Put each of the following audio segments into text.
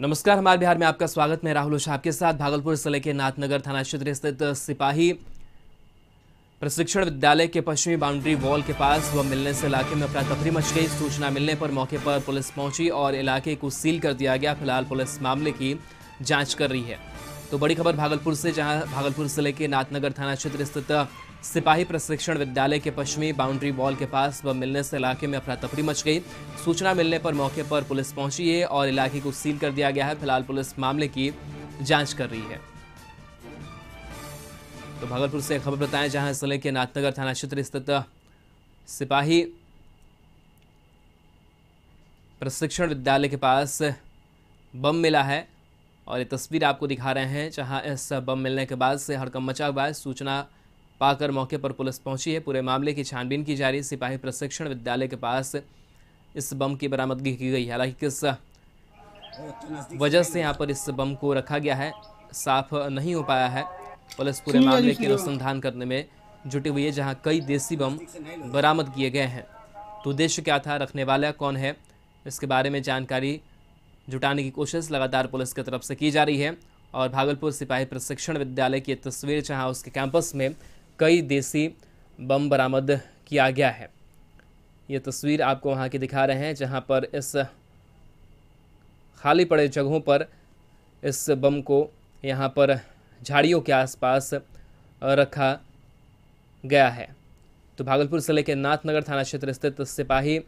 नमस्कार हमारे बिहार में आपका स्वागत मैं राहुल ओझा आपके साथ भागलपुर जिले के नाथनगर थाना क्षेत्र स्थित सिपाही प्रशिक्षण विद्यालय के पश्चिमी बाउंड्री वॉल के पास वह मिलने से इलाके में अफरातफरी मच गई सूचना मिलने पर मौके पर पुलिस पहुंची और इलाके को सील कर दिया गया फिलहाल पुलिस मामले की जांच कर रही है तो बड़ी खबर भागलपुर से जहां भागलपुर जिले के नाथनगर थाना क्षेत्र स्थित सिपाही प्रशिक्षण विद्यालय के पश्चिमी बाउंड्री वॉल के पास बम मिलने से इलाके में अफरा तफरी मच गई सूचना मिलने पर मौके पर पुलिस पहुंची है और इलाके को सील कर दिया गया है फिलहाल पुलिस मामले की जांच कर रही है तो भागलपुर से खबर बताएं जहां जिले के नाथनगर थाना क्षेत्र स्थित सिपाही प्रशिक्षण विद्यालय के पास बम मिला है और ये तस्वीर आपको दिखा रहे हैं जहाँ इस बम मिलने के बाद से हड़कम मचा हुआ है सूचना पाकर मौके पर पुलिस पहुंची है पूरे मामले की छानबीन की जा रही है सिपाही प्रशिक्षण विद्यालय के पास इस बम की बरामदगी की गई है हालांकि किस वजह से यहाँ पर इस बम को रखा गया है साफ नहीं हो पाया है पुलिस पूरे मामले के अनुसंधान करने में जुटी हुई है जहाँ कई देसी बम बरामद किए गए हैं तो उद्देश्य क्या था रखने वाला कौन है इसके बारे में जानकारी जुटाने की कोशिश लगातार पुलिस की तरफ से की जा रही है और भागलपुर सिपाही प्रशिक्षण विद्यालय की तस्वीर जहाँ उसके कैंपस में कई देसी बम बरामद किया गया है ये तस्वीर आपको वहाँ की दिखा रहे हैं जहाँ पर इस खाली पड़े जगहों पर इस बम को यहाँ पर झाड़ियों के आसपास रखा गया है तो भागलपुर जिले के नाथनगर थाना क्षेत्र स्थित सिपाही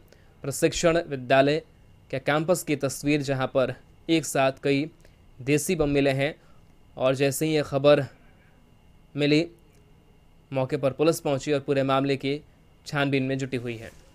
प्रशिक्षण विद्यालय क्या कैंपस की तस्वीर जहां पर एक साथ कई देसी बम मिले हैं और जैसे ही ये खबर मिली मौके पर पुलिस पहुंची और पूरे मामले की छानबीन में जुटी हुई है